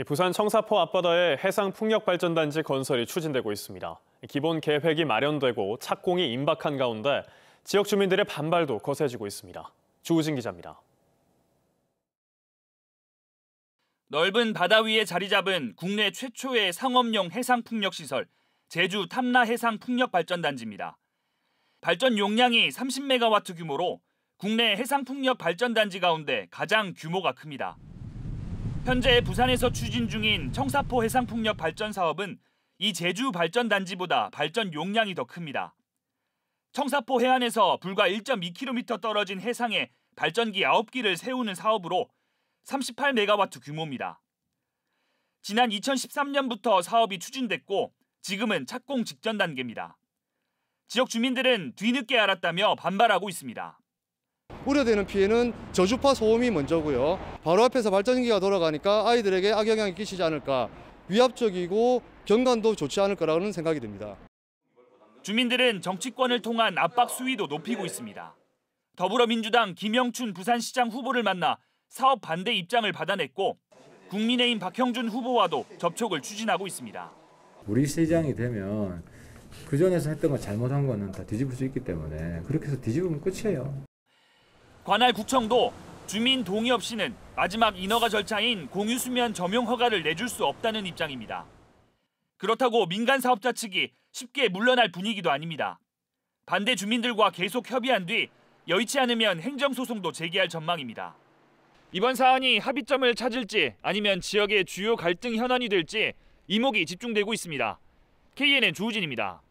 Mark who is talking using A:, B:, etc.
A: 예, 부산 청사포 앞바다에 해상풍력발전단지 건설이 추진되고 있습니다. 기본 계획이 마련되고 착공이 임박한 가운데 지역 주민들의 반발도 거세지고 있습니다. 주우진 기자입니다. 넓은 바다 위에 자리 잡은 국내 최초의 상업용 해상풍력시설 제주 탐라 해상풍력발전단지입니다. 발전 용량이 30메가와트 규모로 국내 해상풍력발전단지 가운데 가장 규모가 큽니다. 현재 부산에서 추진 중인 청사포 해상풍력 발전 사업은 이 제주 발전 단지보다 발전 용량이 더 큽니다. 청사포 해안에서 불과 1.2km 떨어진 해상에 발전기 9기를 세우는 사업으로 38메가와트 규모입니다. 지난 2013년부터 사업이 추진됐고 지금은 착공 직전 단계입니다. 지역 주민들은 뒤늦게 알았다며 반발하고 있습니다.
B: 우려되는 피해는 저주파 소음이 먼저고요. 바로 앞에서 발전기가 돌아가니까 아이들에게 악영향이 끼치지 않을까. 위압적이고 경관도 좋지 않을 거라는 생각이 듭니다.
A: 주민들은 정치권을 통한 압박 수위도 높이고 있습니다. 더불어민주당 김영춘 부산시장 후보를 만나 사업 반대 입장을 받아냈고 국민의힘 박형준 후보와도 접촉을 추진하고 있습니다.
B: 우리 시장이 되면 그전에서 했던 거 잘못한 거는 다 뒤집을 수 있기 때문에 그렇게 해서 뒤집으면 끝이에요.
A: 관할 구청도 주민 동의 없이는 마지막 인허가 절차인 공유수면 점용 허가를 내줄 수 없다는 입장입니다. 그렇다고 민간 사업자 측이 쉽게 물러날 분위기도 아닙니다. 반대 주민들과 계속 협의한 뒤 여의치 않으면 행정소송도 제기할 전망입니다. 이번 사안이 합의점을 찾을지 아니면 지역의 주요 갈등 현안이 될지 이목이 집중되고 있습니다. KNN 주우진입니다.